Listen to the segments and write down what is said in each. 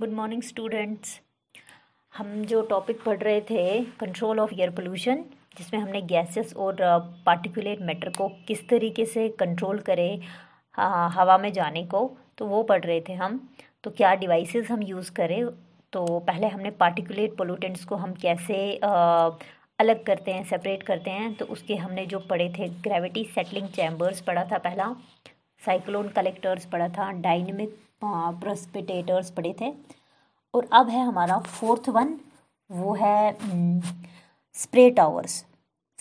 good morning students हम जो topic पढ़ रहे थे कंट्रोल ऑफ एयर पोल्यूशन जिसमें हमने गैसेस और पार्टिकुलेट uh, मैटर को किस तरीके से कंट्रोल करें हवा में जाने को तो वो पढ़ रहे थे हम तो क्या डिवाइसेस हम यूज़ करें तो पहले हमने पार्टिकुलेट पोल्यूटेंट्स को हम कैसे आ, uh, अलग करते हैं सेपरेट करते हैं तो उसके हमने जो पढ़े थे ग्रेविटी सेटलिंग चैम्बर्स पढ़ा था पहला साइक्लोन कलेक्टर्स पढ़ा था डायनेमिक प्रस्पिटेटर्स पढ़े थे और अब है हमारा फोर्थ वन वो है स्प्रे टावर्स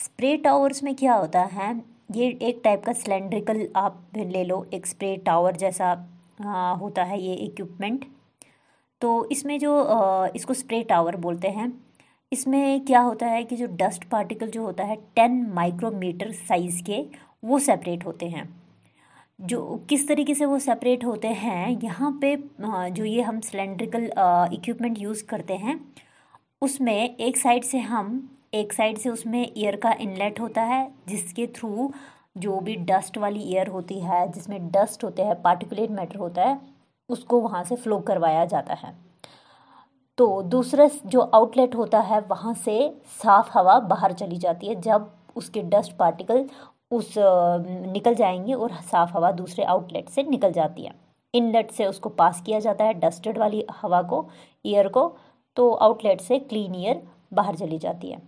स्प्रे टावर्स में क्या होता है ये एक टाइप का सिलेंड्रिकल आप ले लो एक स्प्रे टावर जैसा आ, होता है ये इक्विपमेंट तो इसमें जो आ, इसको स्प्रे टावर बोलते हैं इसमें क्या होता है कि जो डस्ट पार्टिकल जो होता है टेन माइक्रोमीटर साइज़ के वो सेपरेट होते हैं जो किस तरीके से वो सेपरेट होते हैं यहाँ पे जो ये हम सिलेंड्रिकल इक्विपमेंट यूज़ करते हैं उसमें एक साइड से हम एक साइड से उसमें एयर का इनलेट होता है जिसके थ्रू जो भी डस्ट वाली एयर होती है जिसमें डस्ट होते हैं पार्टिकुलेट मैटर होता है उसको वहाँ से फ्लो करवाया जाता है तो दूसरा जो आउटलेट होता है वहाँ से साफ़ हवा बाहर चली जाती है जब उसके डस्ट पार्टिकल उस निकल जाएंगी और साफ़ हवा दूसरे आउटलेट से निकल जाती है इनलेट से उसको पास किया जाता है डस्टेड वाली हवा को ईयर को तो आउटलेट से क्लीन ईयर बाहर चली जाती है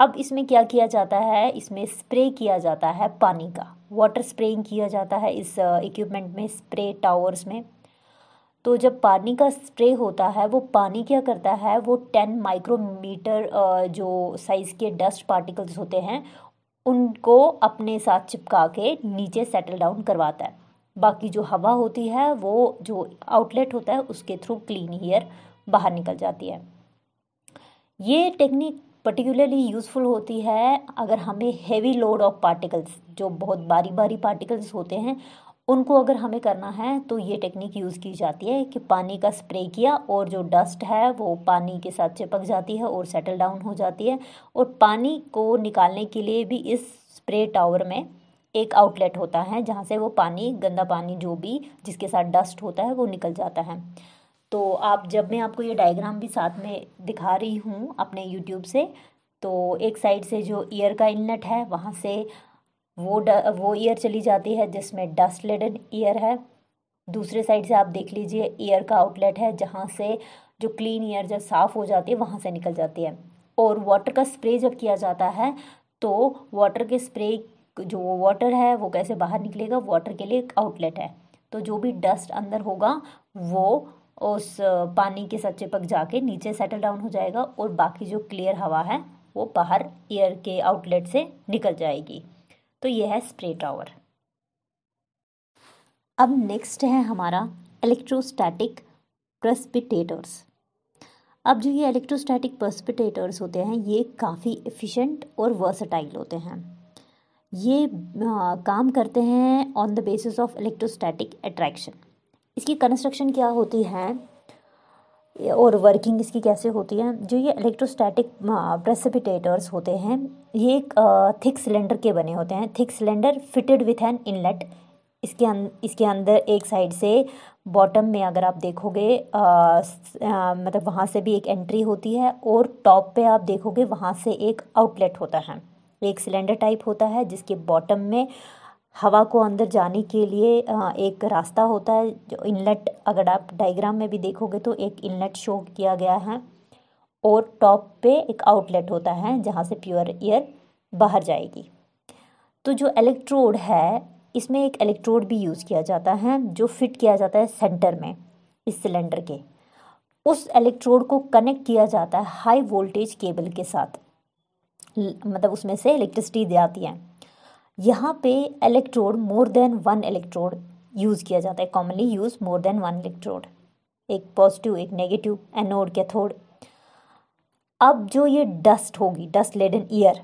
अब इसमें क्या किया जाता है इसमें स्प्रे किया जाता है पानी का वाटर स्प्रेइंग किया जाता है इस इक्विपमेंट में स्प्रे टावर्स में तो जब पानी का स्प्रे होता है वो पानी क्या करता है वो टेन माइक्रोमीटर जो साइज़ के डस्ट पार्टिकल्स होते हैं उनको अपने साथ चिपका के नीचे सेटल डाउन करवाता है बाकी जो हवा होती है वो जो आउटलेट होता है उसके थ्रू क्लीन ईयर बाहर निकल जाती है ये टेक्निक पर्टिकुलरली यूज़फुल होती है अगर हमें हेवी लोड ऑफ पार्टिकल्स जो बहुत बारी बारी पार्टिकल्स होते हैं उनको अगर हमें करना है तो ये टेक्निक यूज़ की जाती है कि पानी का स्प्रे किया और जो डस्ट है वो पानी के साथ चिपक जाती है और सेटल डाउन हो जाती है और पानी को निकालने के लिए भी इस स्प्रे टावर में एक आउटलेट होता है जहाँ से वो पानी गंदा पानी जो भी जिसके साथ डस्ट होता है वो निकल जाता है तो आप जब मैं आपको ये डायग्राम भी साथ में दिखा रही हूँ अपने यूट्यूब से तो एक साइड से जो ईयर का इनलेट है वहाँ से वो वो ईयर चली जाती है जिसमें डस्ट लेडन ईयर है दूसरे साइड से आप देख लीजिए ईयर का आउटलेट है जहाँ से जो क्लीन ईयर जब साफ़ हो जाती है वहाँ से निकल जाती है और वाटर का स्प्रे जब किया जाता है तो वाटर के स्प्रे जो वाटर है वो कैसे बाहर निकलेगा वाटर के लिए एक आउटलेट है तो जो भी डस्ट अंदर होगा वो उस पानी के सच्चे पक जाके नीचे सेटल डाउन हो जाएगा और बाकी जो क्लियर हवा है वो बाहर एयर के आउटलेट से निकल जाएगी तो यह है स्प्रे टावर अब नेक्स्ट है हमारा इलेक्ट्रोस्टैटिक प्रस्पिटेटर्स अब जो ये इलेक्ट्रोस्टैटिक प्रस्पिटेटर्स होते हैं ये काफ़ी एफिशिएंट और वर्सटाइल होते हैं ये आ, काम करते हैं on the basis of electrostatic attraction इसकी कंस्ट्रक्शन क्या होती है और वर्किंग इसकी कैसे होती है जो ये इलेक्ट्रोस्टैटिक प्रेसिपिटेटर्स होते हैं ये एक थिक सिलेंडर के बने होते हैं thick cylinder fitted with an inlet इसके अं इसके अंदर एक साइड से बॉटम में अगर आप देखोगे मतलब वहाँ से भी एक एंट्री होती है और टॉप पे आप देखोगे वहाँ से एक आउटलेट होता है एक सिलेंडर टाइप होता है जिसके बॉटम में हवा को अंदर जाने के लिए एक रास्ता होता है जो इनलेट अगर आप डायग्राम में भी देखोगे तो एक इनलेट शो किया गया है और टॉप पे एक आउटलेट होता है जहाँ से प्योर एयर बाहर जाएगी तो जो इलेक्ट्रोड है इसमें एक इलेक्ट्रोड भी यूज़ किया जाता है जो फिट किया जाता है सेंटर में इस सिलेंडर के उस इलेक्ट्रोड को कनेक्ट किया जाता है हाई वोल्टेज केबल के साथ मतलब उसमें से इलेक्ट्रिसिटी जाती है यहाँ पे electrode more than one electrode use किया जाता है commonly use more than one electrode एक पॉजिटिव एक नेगेटिव एनोड कैथोड अब जो ये डस्ट होगी डस्ट लेडन ईयर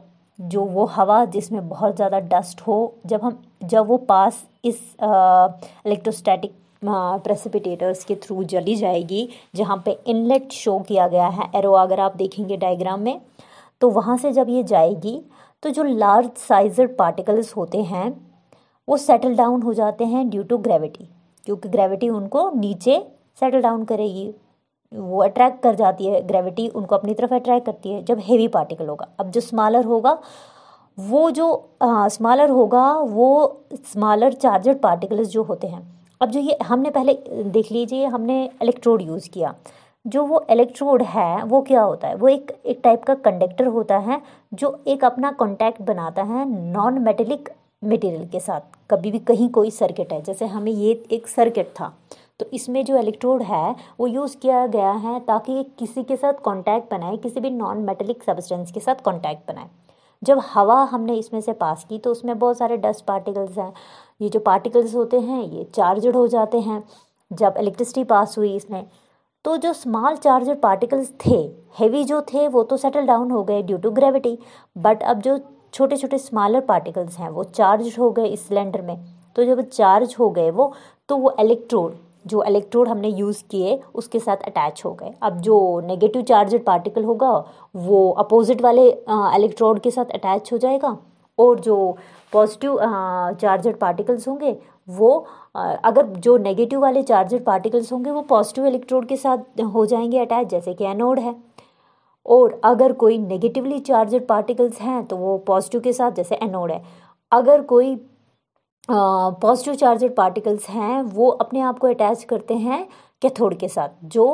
जो वो हवा जिसमें बहुत ज़्यादा डस्ट हो जब हम जब वो पास इस इलेक्ट्रोस्टैटिक प्रेसिपिटेटर्स के थ्रू जली जाएगी जहाँ पे इनलेट शो किया गया है एरो अगर आप देखेंगे डायग्राम में तो वहाँ से जब ये जाएगी तो जो लार्ज साइजर पार्टिकल्स होते हैं वो सेटल डाउन हो जाते हैं ड्यू टू ग्रेविटी क्योंकि ग्रेविटी उनको नीचे सेटल डाउन करेगी वो अट्रैक्ट कर जाती है ग्रेविटी उनको अपनी तरफ अट्रैक्ट करती है जब हेवी पार्टिकल होगा अब जो स्मॉलर होगा वो जो स्मॉलर होगा वो स्मॉलर चार्जड पार्टिकल्स जो होते हैं अब जो ये हमने पहले देख लीजिए हमने इलेक्ट्रोड यूज़ किया जो वो इलेक्ट्रोड है वो क्या होता है वो एक एक टाइप का कंडक्टर होता है जो एक अपना कॉन्टैक्ट बनाता है नॉन मेटेलिक मटेरियल के साथ कभी भी कहीं कोई सर्किट है जैसे हमें ये एक सर्किट था तो इसमें जो इलेक्ट्रोड है वो यूज़ किया गया है ताकि किसी के साथ कॉन्टैक्ट बनाए किसी भी नॉन मेटेलिक सब्सटेंस के साथ कॉन्टैक्ट बनाए जब हवा हमने इसमें से पास की तो उसमें बहुत सारे डस्ट पार्टिकल्स हैं ये जो पार्टिकल्स होते हैं ये चार्जड हो जाते हैं जब इलेक्ट्रिसिटी पास हुई इसमें तो जो स्मॉल चार्ज पार्टिकल्स थे हेवी जो थे वो तो सेटल डाउन हो गए ड्यू टू ग्रेविटी बट अब जो छोटे छोटे स्मॉलर पार्टिकल्स हैं वो चार्ज हो गए इस सिलेंडर में तो जब चार्ज हो गए वो तो वो इलेक्ट्रोड जो इलेक्ट्रोड हमने यूज़ किए उसके साथ अटैच हो गए अब जो नेगेटिव चार्जड पार्टिकल होगा वो अपोजिट वाले इलेक्ट्रोड के साथ अटैच हो जाएगा और जो पॉजिटिव चार्जड पार्टिकल्स होंगे वो अगर जो नेगेटिव वाले चार्जेड पार्टिकल्स होंगे वो पॉजिटिव इलेक्ट्रोड के साथ हो जाएंगे अटैच जैसे कि एनोड है और अगर कोई नेगेटिवली चार्जेड पार्टिकल्स हैं तो वो पॉजिटिव के साथ जैसे एनोड है अगर कोई पॉजिटिव चार्जेड पार्टिकल्स हैं वो अपने आप को अटैच करते हैं कैथोड के साथ जो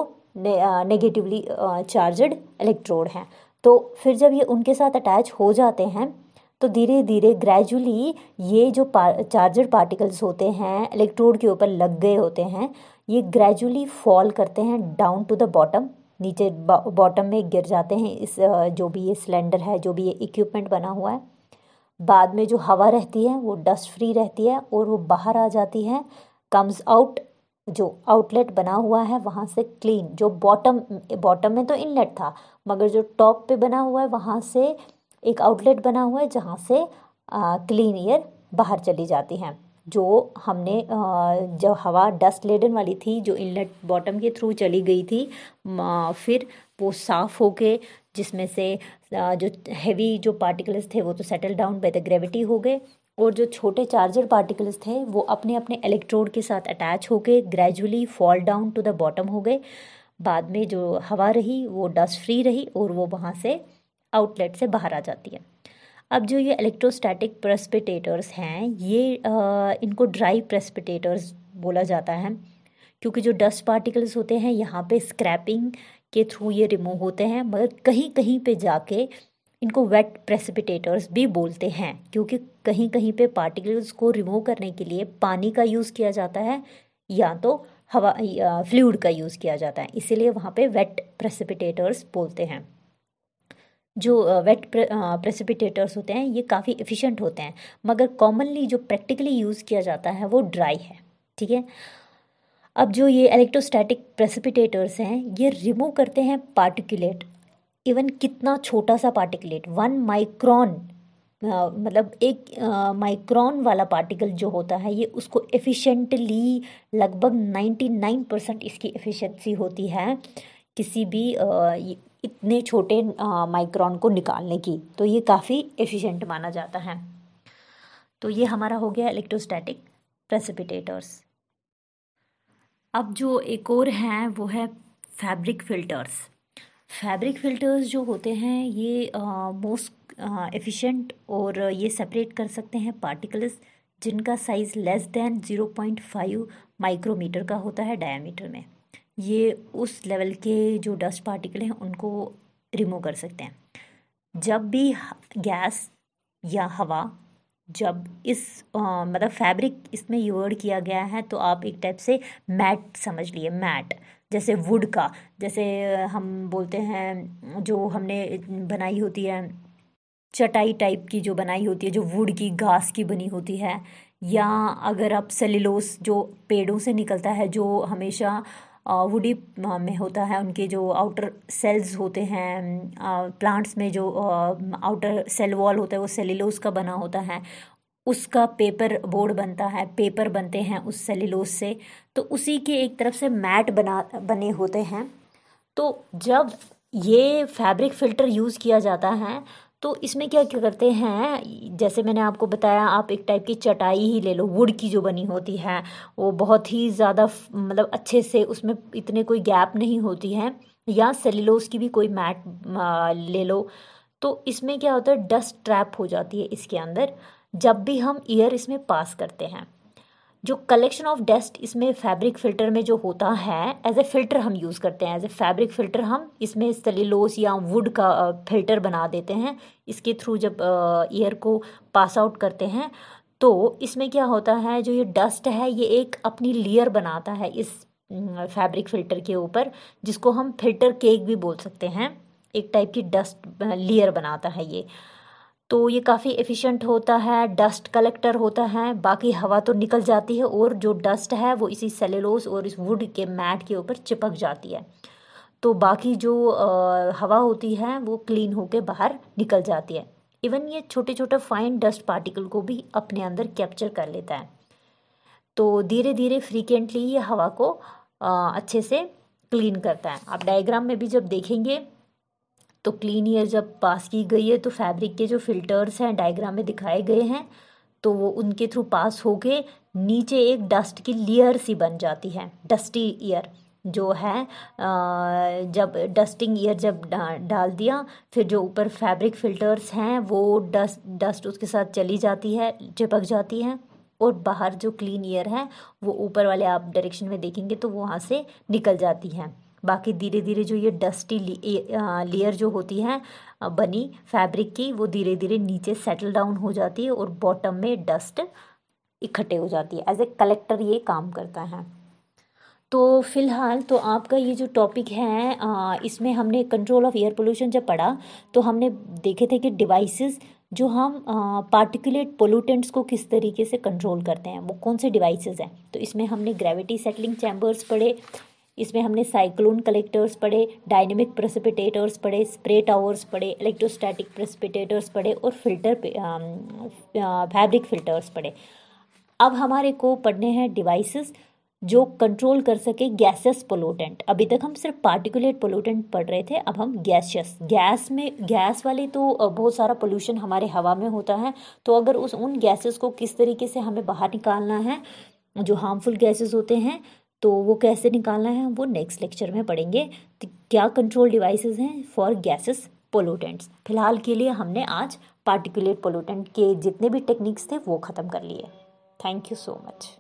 नेगेटिवली चार्जड इलेक्ट्रोड हैं तो फिर जब ये उनके साथ अटैच हो जाते हैं तो धीरे धीरे ग्रेजुअली ये जो चार्जर पार्टिकल्स होते हैं इलेक्ट्रोड के ऊपर लग गए होते हैं ये ग्रेजुअली फॉल करते हैं डाउन टू द बॉटम नीचे बॉटम में गिर जाते हैं इस जो भी ये सिलेंडर है जो भी ये इक्विपमेंट बना हुआ है बाद में जो हवा रहती है वो डस्ट फ्री रहती है और वो बाहर आ जाती है कम्स आउट जो आउटलेट बना हुआ है वहाँ से क्लीन जो बॉटम बॉटम में तो इनलेट था मगर जो टॉप पे बना हुआ है वहाँ से एक आउटलेट बना हुआ है जहाँ से क्लीन एयर बाहर चली जाती है जो हमने जब हवा डस्ट लेडन वाली थी जो इनलेट बॉटम के थ्रू चली गई थी फिर वो साफ़ होके जिसमें से जो हैवी जो पार्टिकल्स थे वो तो settle down by the gravity हो गए और जो छोटे चार्जर पार्टिकल्स थे वो अपने अपने इलेक्ट्रोड के साथ अटैच होके gradually fall down to the bottom हो गए बाद में जो हवा रही वो डस्ट फ्री रही और वो वहाँ से आउटलेट से बाहर आ जाती है अब जो ये इलेक्ट्रोस्टैटिक प्रेसपिटेटर्स हैं ये आ, इनको ड्राई प्रेसपिटेटर्स बोला जाता है क्योंकि जो डस्ट पार्टिकल्स होते हैं यहाँ पे स्क्रैपिंग के थ्रू ये रिमूव होते हैं मगर कहीं कहीं पे जाके इनको वेट प्रेसिपिटेटर्स भी बोलते हैं क्योंकि कहीं कहीं पे पार्टिकल्स को रिमूव करने के लिए पानी का यूज़ किया जाता है या तो हवा फ्लूड का यूज़ किया जाता है इसीलिए वहाँ पे वेट प्रेसिपिटेटर्स बोलते हैं जो वेट प्रेसिपिटेटर्स होते हैं ये काफ़ी इफ़िशेंट होते हैं मगर कॉमनली जो प्रैक्टिकली यूज़ किया जाता है वो ड्राई है ठीक है अब जो ये इलेक्ट्रोस्टैटिक प्रेसिपिटेटर्स हैं ये रिमूव करते हैं पार्टिकुलेट इवन कितना छोटा सा पार्टिकुलेट वन माइक्रॉन मतलब एक माइक्रॉन वाला पार्टिकल जो होता है ये उसको एफिशिएंटली लगभग नाइन्टी नाइन परसेंट इसकी एफिशिएंसी होती है किसी भी इतने छोटे माइक्रॉन को निकालने की तो ये काफ़ी एफिशिएंट माना जाता है तो ये हमारा हो गया इलेक्ट्रोस्टैटिक प्रेसिपिटेटर्स अब जो एक और हैं वो है फैब्रिक फिल्टर्स फैब्रिक फिल्टर्स जो होते हैं ये मोस्ट एफिशिएंट और ये सेपरेट कर सकते हैं पार्टिकल्स जिनका size less than zero point five micrometer का होता है डायमीटर में ये उस लेवल के जो डस्ट पार्टिकल हैं उनको रिमूव कर सकते हैं जब भी गैस या हवा जब इस आ, मतलब फैब्रिक इसमें यूर्ड किया गया है तो आप एक टाइप से मैट समझ लिए मैट जैसे वुड का जैसे हम बोलते हैं जो हमने बनाई होती है चटाई टाइप की जो बनाई होती है जो वुड की घास की बनी होती है या अगर आप सेलिलोस जो पेड़ों से निकलता है जो हमेशा हुडी में होता है उनके जो आउटर सेल्स होते हैं प्लांट्स में जो आउटर सेल वॉल होता है वो सेलिलोज का बना होता है उसका पेपर बोर्ड बनता है पेपर बनते हैं उस सेलिलोज से तो उसी के एक तरफ से मैट बना बने होते हैं तो जब ये फैब्रिक फ़िल्टर यूज़ किया जाता है तो इसमें क्या क्या करते हैं जैसे मैंने आपको बताया आप एक टाइप की चटाई ही ले लो वुड की जो बनी होती है वो बहुत ही ज़्यादा मतलब अच्छे से उसमें इतने कोई गैप नहीं होती है या सेलिलोस की भी कोई मैट ले लो तो इसमें क्या होता है डस्ट ट्रैप हो जाती है इसके अंदर जब भी हम ईयर इसमें पास करते हैं जो कलेक्शन ऑफ डस्ट इसमें फैब्रिक फ़िल्टर में जो होता है एज ए फ़िल्टर हम यूज़ करते हैं एज ए फैब्रिक फ़िल्टर हम इसमें सेलिलोस या वुड का फ़िल्टर बना देते हैं इसके थ्रू जब एयर को पास आउट करते हैं तो इसमें क्या होता है जो ये डस्ट है ये एक अपनी लेयर बनाता है इस फैब्रिक फ़िल्टर के ऊपर जिसको हम फिल्टर केक भी बोल सकते हैं एक टाइप की डस्ट लेयर बनाता है ये तो ये काफ़ी एफिशिएंट होता है डस्ट कलेक्टर होता है बाकी हवा तो निकल जाती है और जो डस्ट है वो इसी सेलेलोस और इस वुड के मैट के ऊपर चिपक जाती है तो बाकी जो आ, हवा होती है वो क्लीन होके बाहर निकल जाती है इवन ये छोटे छोटे फाइन डस्ट पार्टिकल को भी अपने अंदर कैप्चर कर लेता है तो धीरे धीरे फ्रीकेंटली ये हवा को आ, अच्छे से क्लीन करता है आप डायग्राम में भी जब देखेंगे तो क्लीन ईयर जब पास की गई है तो फैब्रिक के जो फिल्टर्स हैं डायग्राम में दिखाए गए हैं तो वो उनके थ्रू पास होके नीचे एक डस्ट की लेयर सी बन जाती है डस्टी ईयर जो है जब डस्टिंग ईयर जब डाल दिया फिर जो ऊपर फैब्रिक फिल्टर्स हैं वो डस्ट डस्ट उसके साथ चली जाती है चिपक जाती है और बाहर जो क्लीन ईयर है वो ऊपर वाले आप डायरेक्शन में देखेंगे तो वहाँ से निकल जाती हैं बाकी धीरे धीरे जो ये डस्टी लेयर जो होती है बनी फैब्रिक की वो धीरे धीरे नीचे सेटल डाउन हो जाती है और बॉटम में डस्ट इकट्ठे हो जाती है एज ए कलेक्टर ये काम करता है तो फिलहाल तो आपका ये जो टॉपिक है इसमें हमने कंट्रोल ऑफ एयर पोल्यूशन जब पढ़ा तो हमने देखे थे कि डिवाइसेस जो हम पार्टिकुलेट पोलूटेंट्स को किस तरीके से कंट्रोल करते हैं वो कौन से डिवाइसेस हैं तो इसमें हमने ग्रेविटी सेटलिंग चैम्बर्स पढ़े इसमें हमने साइक्लोन कलेक्टर्स पढ़े डायनेमिक प्रेसिपिटेटर्स पढ़े स्प्रे टावर्स पढ़े इलेक्ट्रोस्टैटिक प्रेसिपिटेटर्स पढ़े और फिल्टर फैब्रिक फिल्टर्स पढ़े अब हमारे को पढ़ने हैं डिवाइसेस जो कंट्रोल कर सके गैसेस पोलूटेंट अभी तक हम सिर्फ पार्टिकुलेट पोलूटेंट पढ़ रहे थे अब हम गैसेस गैस में गैस वाले तो बहुत सारा पोल्यूशन हमारे हवा में होता है तो अगर उस उन गैसेस को किस तरीके से हमें बाहर निकालना है जो हार्मफुल गैसेस होते हैं तो वो कैसे निकालना है हम वो नेक्स्ट लेक्चर में पढ़ेंगे तो क्या कंट्रोल डिवाइसेस हैं फॉर गैसेस पोलूटेंट्स फिलहाल के लिए हमने आज पार्टिकुलेट पोलूटेंट के जितने भी टेक्निक्स थे वो ख़त्म कर लिए थैंक यू सो मच